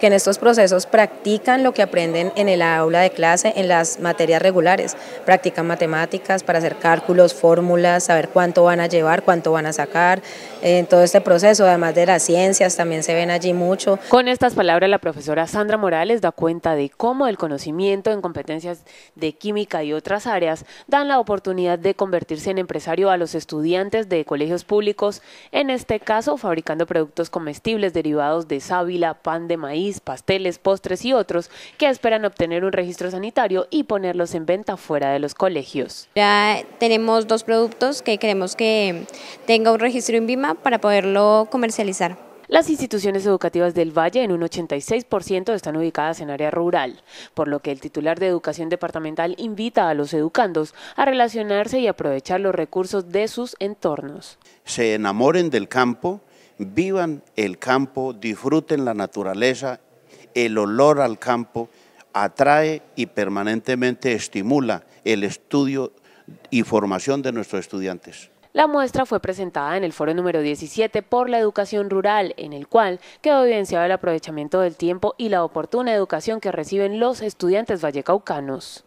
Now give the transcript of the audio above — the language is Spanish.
que en estos procesos practican lo que aprenden en el aula de clase, en las materias regulares. Practican matemáticas para hacer cálculos, fórmulas, saber cuánto van a llevar, cuánto van a sacar, eh, en todo este proceso, además de las ciencias, también se ven allí mucho. Con estas palabras, la profesora Sandra Morales da cuenta de cómo el conocimiento en competencias de química y otras áreas dan la oportunidad de convertirse en empresario a los estudiantes de colegios públicos, en este caso fabricando productos comestibles derivados de sábila, pan de maíz, pasteles, postres y otros que esperan obtener un registro sanitario y ponerlos en venta fuera de los colegios. Ya tenemos dos productos que queremos que tenga un registro en VIMA para poderlo comercializar. Las instituciones educativas del Valle en un 86% están ubicadas en área rural, por lo que el titular de Educación Departamental invita a los educandos a relacionarse y aprovechar los recursos de sus entornos. Se enamoren del campo, vivan el campo, disfruten la naturaleza, el olor al campo atrae y permanentemente estimula el estudio y formación de nuestros estudiantes. La muestra fue presentada en el foro número 17 por la educación rural, en el cual quedó evidenciado el aprovechamiento del tiempo y la oportuna educación que reciben los estudiantes vallecaucanos.